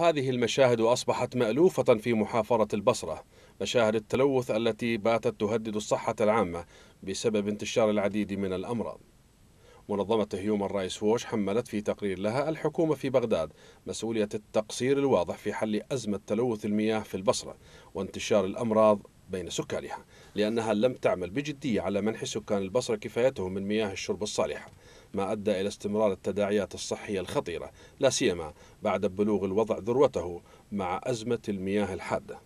هذه المشاهد أصبحت مألوفة في محافظة البصرة مشاهد التلوث التي باتت تهدد الصحة العامة بسبب انتشار العديد من الأمراض منظمة هيومن رايس ووش حملت في تقرير لها الحكومة في بغداد مسؤولية التقصير الواضح في حل أزمة تلوث المياه في البصرة وانتشار الأمراض بين سكانها لأنها لم تعمل بجدية على منح سكان البصرة كفايتهم من مياه الشرب الصالحة ما أدى إلى استمرار التداعيات الصحية الخطيرة لا سيما بعد بلوغ الوضع ذروته مع أزمة المياه الحادة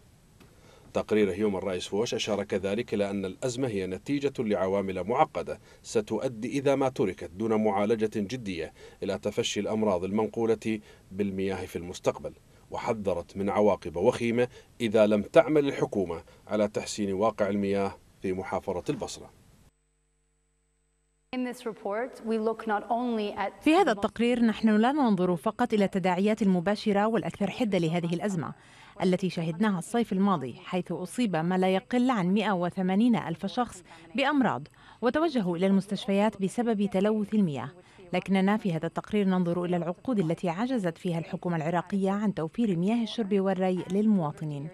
تقرير هيومن رايس فوش أشار كذلك إلى أن الأزمة هي نتيجة لعوامل معقدة ستؤدي إذا ما تركت دون معالجة جدية إلى تفشي الأمراض المنقولة بالمياه في المستقبل وحذرت من عواقب وخيمة إذا لم تعمل الحكومة على تحسين واقع المياه في محافظة البصرة في هذا التقرير نحن لا ننظر فقط إلى التداعيات المباشرة والأكثر حدة لهذه الأزمة التي شهدناها الصيف الماضي حيث أصيب ما لا يقل عن 180 ألف شخص بأمراض وتوجهوا إلى المستشفيات بسبب تلوث المياه لكننا في هذا التقرير ننظر إلى العقود التي عجزت فيها الحكومة العراقية عن توفير مياه الشرب والري للمواطنين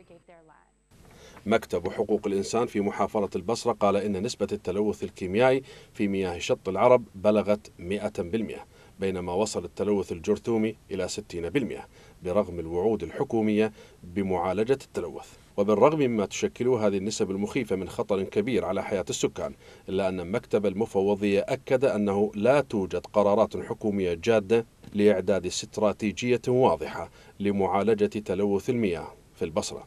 مكتب حقوق الإنسان في محافظة البصرة قال إن نسبة التلوث الكيميائي في مياه شط العرب بلغت 100% بينما وصل التلوث الجرثومي إلى 60% برغم الوعود الحكومية بمعالجة التلوث وبالرغم مما تشكله هذه النسب المخيفة من خطر كبير على حياة السكان إلا أن مكتب المفوضية أكد أنه لا توجد قرارات حكومية جادة لإعداد استراتيجية واضحة لمعالجة تلوث المياه في البصرة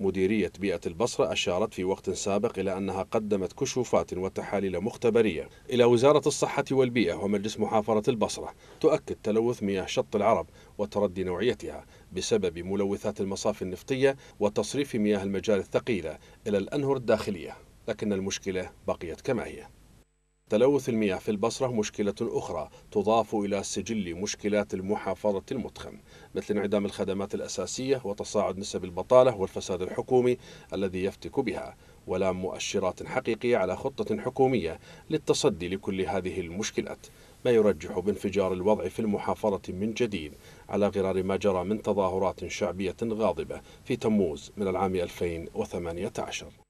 مديرية بيئة البصرة أشارت في وقت سابق إلى أنها قدمت كشوفات وتحاليل مختبرية إلى وزارة الصحة والبيئة ومجلس محافظة البصرة تؤكد تلوث مياه شط العرب وتردي نوعيتها بسبب ملوثات المصافي النفطية وتصريف مياه المجال الثقيلة إلى الأنهر الداخلية لكن المشكلة بقيت كما هي تلوث المياه في البصرة مشكلة أخرى تضاف إلى سجل مشكلات المحافظة المتخم مثل انعدام الخدمات الأساسية وتصاعد نسب البطالة والفساد الحكومي الذي يفتك بها ولا مؤشرات حقيقية على خطة حكومية للتصدي لكل هذه المشكلات ما يرجح بانفجار الوضع في المحافظة من جديد على غرار ما جرى من تظاهرات شعبية غاضبة في تموز من العام 2018